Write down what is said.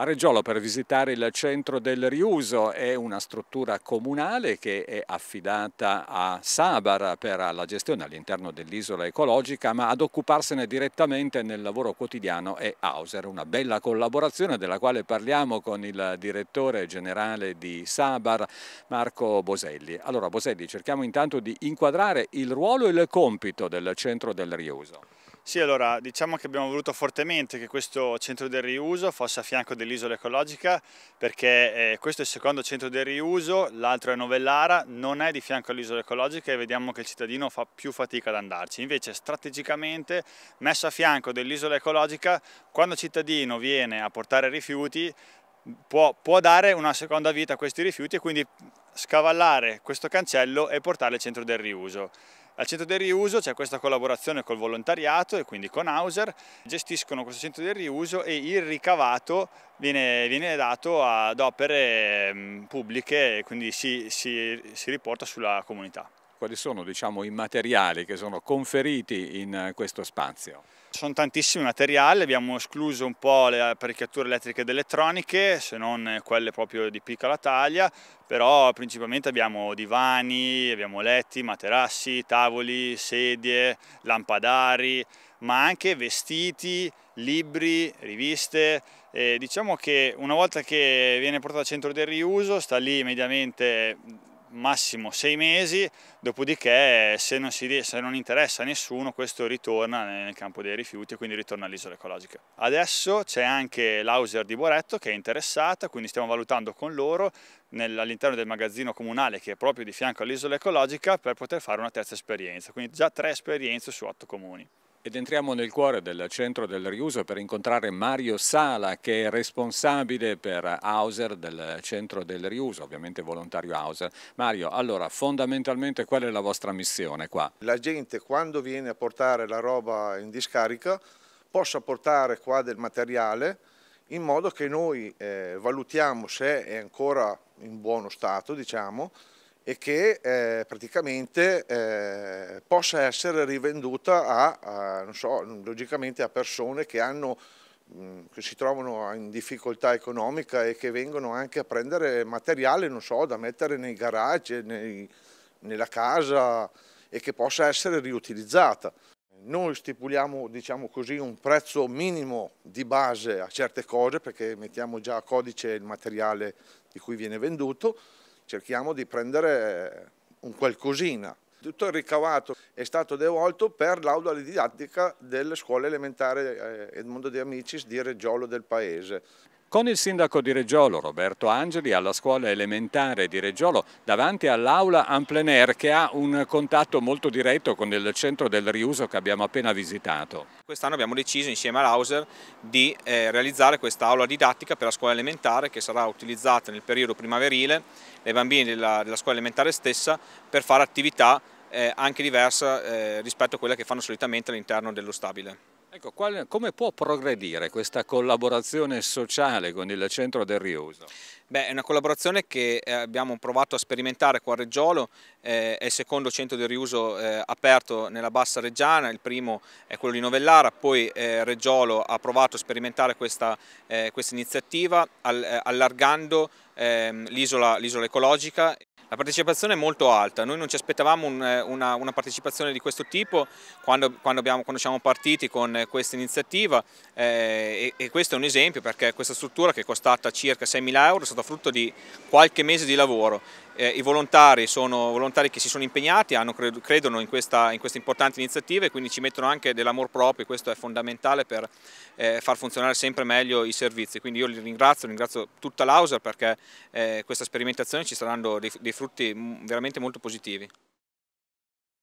a Reggiolo per visitare il centro del riuso, è una struttura comunale che è affidata a Sabar per la gestione all'interno dell'isola ecologica, ma ad occuparsene direttamente nel lavoro quotidiano è Hauser, una bella collaborazione della quale parliamo con il direttore generale di Sabar, Marco Boselli. Allora Boselli, cerchiamo intanto di inquadrare il ruolo e il compito del centro del riuso. Sì, allora diciamo che abbiamo voluto fortemente che questo centro del riuso fosse a fianco dell'isola ecologica perché eh, questo è il secondo centro del riuso, l'altro è Novellara, non è di fianco all'isola ecologica e vediamo che il cittadino fa più fatica ad andarci. Invece strategicamente messo a fianco dell'isola ecologica, quando il cittadino viene a portare rifiuti Può, può, dare una seconda vita a questi rifiuti e quindi scavallare questo cancello e portarlo al centro del riuso. Al centro del riuso c'è questa collaborazione col volontariato e quindi con Hauser, gestiscono questo centro del riuso e il ricavato viene, viene dato ad opere pubbliche e quindi si, si, si riporta sulla comunità quali sono diciamo, i materiali che sono conferiti in eh, questo spazio? Sono tantissimi materiali, abbiamo escluso un po' le apparecchiature elettriche ed elettroniche, se non quelle proprio di piccola taglia, però principalmente abbiamo divani, abbiamo letti, materassi, tavoli, sedie, lampadari, ma anche vestiti, libri, riviste. E diciamo che una volta che viene portato al centro del riuso sta lì mediamente massimo sei mesi, dopodiché se non, si, se non, interessa a nessuno questo ritorna nel campo dei rifiuti e quindi ritorna all'isola ecologica. Adesso c'è anche l'Auser di Boretto che è interessata, quindi stiamo valutando con loro all'interno del magazzino comunale che è proprio di fianco all'isola ecologica per poter fare una terza esperienza, quindi già tre esperienze su otto comuni. Ed entriamo nel cuore del centro del riuso per incontrare Mario Sala che è responsabile per Hauser del centro del riuso, ovviamente volontario Hauser. Mario, allora fondamentalmente qual è la vostra missione qua? La gente quando viene a portare la roba in discarica possa portare qua del materiale in modo che noi eh, valutiamo se è ancora in buono stato, diciamo, e che eh, praticamente eh, possa essere rivenduta a, a, so, logicamente a persone che, hanno, mh, mm, che si trovano in difficoltà economica e che vengono anche a prendere materiale so, da mettere nei garage, nei, nella casa e che possa essere riutilizzata. Noi stipuliamo diciamo così, un prezzo minimo di base a certe cose perché mettiamo già a codice il materiale di cui viene venduto cerchiamo di prendere un qualcosina. Tutto il ricavato è stato devolto per l'auda didattica delle scuole elementari Edmondo eh, De Amicis di Reggiolo del Paese. Con il sindaco di Reggiolo, Roberto Angeli, alla scuola elementare di Reggiolo, davanti all'aula en plein air, che ha un contatto molto diretto con il centro del riuso che abbiamo appena visitato. Quest'anno abbiamo deciso insieme all'Auser di eh, realizzare questa aula didattica per la scuola elementare che sarà utilizzata nel periodo primaverile dai bambini della, della scuola elementare stessa per fare attività eh, anche diversa eh, rispetto a quelle che fanno solitamente all'interno dello stabile. Ecco, qual, come può progredire questa collaborazione sociale con il centro del riuso? Beh, è una collaborazione che eh, abbiamo provato a sperimentare qua a Reggiolo, eh, è il secondo centro di riuso eh, aperto nella Bassa Reggiana, il primo è quello di Novellara, poi eh, Reggiolo ha provato a sperimentare questa, eh, questa iniziativa all, eh, allargando ehm, l'isola ecologica. La partecipazione è molto alta, noi non ci aspettavamo un, una, una, partecipazione di questo tipo quando, quando, abbiamo, quando siamo partiti con questa iniziativa eh, e, e, questo è un esempio perché questa struttura che è costata circa 6.000 euro è stata frutto di qualche mese di lavoro eh, I volontari sono volontari che si sono impegnati, hanno, credono in, questa, in, queste importanti iniziative, quindi ci mettono anche dell'amor proprio e questo è fondamentale per eh, far funzionare sempre meglio i servizi. Quindi io li ringrazio, ringrazio tutta l'Auser perché eh, questa sperimentazione ci sta dando dei, dei frutti mm, veramente molto positivi.